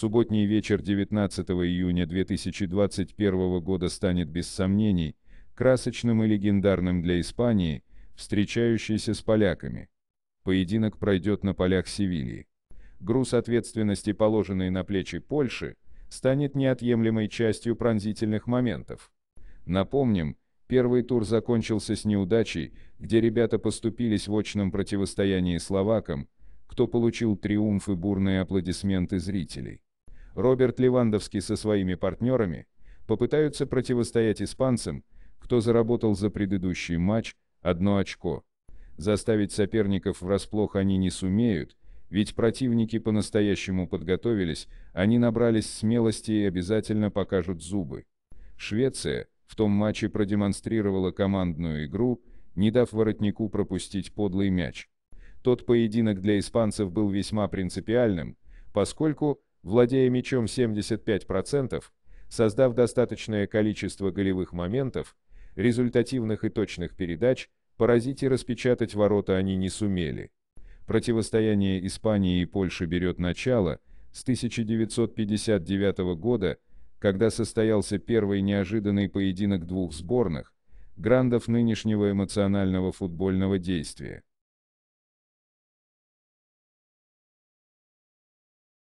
Субботний вечер 19 июня 2021 года станет без сомнений красочным и легендарным для Испании, встречающейся с поляками. Поединок пройдет на полях Севильи. Груз ответственности, положенный на плечи Польши, станет неотъемлемой частью пронзительных моментов. Напомним, первый тур закончился с неудачей, где ребята поступились в очном противостоянии словакам, кто получил триумф и бурные аплодисменты зрителей. Роберт Левандовский со своими партнерами попытаются противостоять испанцам, кто заработал за предыдущий матч одно очко. Заставить соперников врасплох они не сумеют, ведь противники по-настоящему подготовились, они набрались смелости и обязательно покажут зубы. Швеция в том матче продемонстрировала командную игру, не дав воротнику пропустить подлый мяч. Тот поединок для испанцев был весьма принципиальным, поскольку владея мячом 75%, создав достаточное количество голевых моментов, результативных и точных передач, поразить и распечатать ворота они не сумели. Противостояние Испании и Польши берет начало с 1959 года, когда состоялся первый неожиданный поединок двух сборных, грандов нынешнего эмоционального футбольного действия.